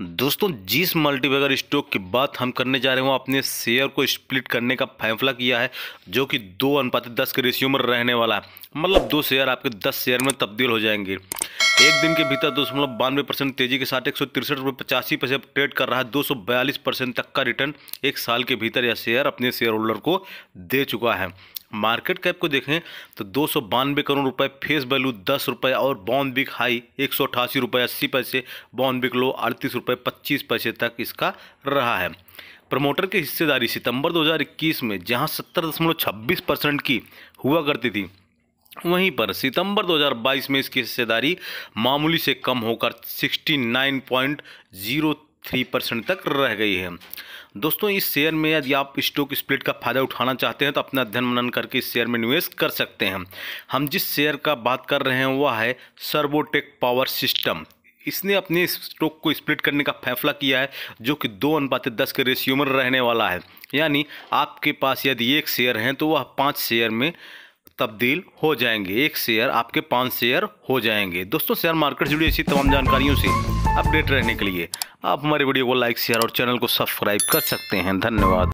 दोस्तों जिस multibagger stock की बात हम करने जा रहे वो अपने शेयर को स्प्लिट करने का फैसला किया है जो कि दो अनुपातित दस के रेशियो में रहने वाला है मतलब दो शेयर आपके दस शेयर में तब्दील हो जाएंगे एक दिन के भीतर दो दशमलव बानवे परसेंट तेजी के साथ एक सौ तिरसठ रुपये पचासी पैसे ट्रेड कर रहा है दो सौ बयालीस परसेंट तक का रिटर्न एक साल के भीतर यह शेयर अपने शेयर होल्डर को दे चुका है मार्केट कैप को देखें तो दो सौ बानवे करोड़ रुपए फेस वैल्यू दस रुपये और बॉन्ड बिक हाई एक सौ अठासी रुपये अस्सी पैसे बॉन्ड बिक लो अड़तीस रुपये पच्चीस पैसे तक इसका रहा है प्रमोटर की हिस्सेदारी सितंबर 2021 में जहां छब्बीस परसेंट की हुआ करती थी वहीं पर सितंबर 2022 में इसकी हिस्सेदारी मामूली से कम होकर 69.03 परसेंट तक रह गई है दोस्तों इस शेयर में यदि आप स्टॉक स्प्लिट का फायदा उठाना चाहते हैं तो अपना अध्ययन मनन करके इस शेयर में निवेश कर सकते हैं हम जिस शेयर का बात कर रहे हैं वह है सर्वोटेक पावर सिस्टम इसने अपने स्टॉक को स्प्लिट करने का फैसला किया है जो कि दो अनुपात दस के रेशियो में रहने वाला है यानी आपके पास यदि एक शेयर हैं तो वह पाँच शेयर में तब्दील हो जाएंगे एक शेयर आपके पाँच शेयर हो जाएंगे दोस्तों शेयर मार्केट से जुड़ी ऐसी तमाम जानकारियों से अपडेट रहने के लिए आप हमारे वीडियो को लाइक शेयर और चैनल को सब्सक्राइब कर सकते हैं धन्यवाद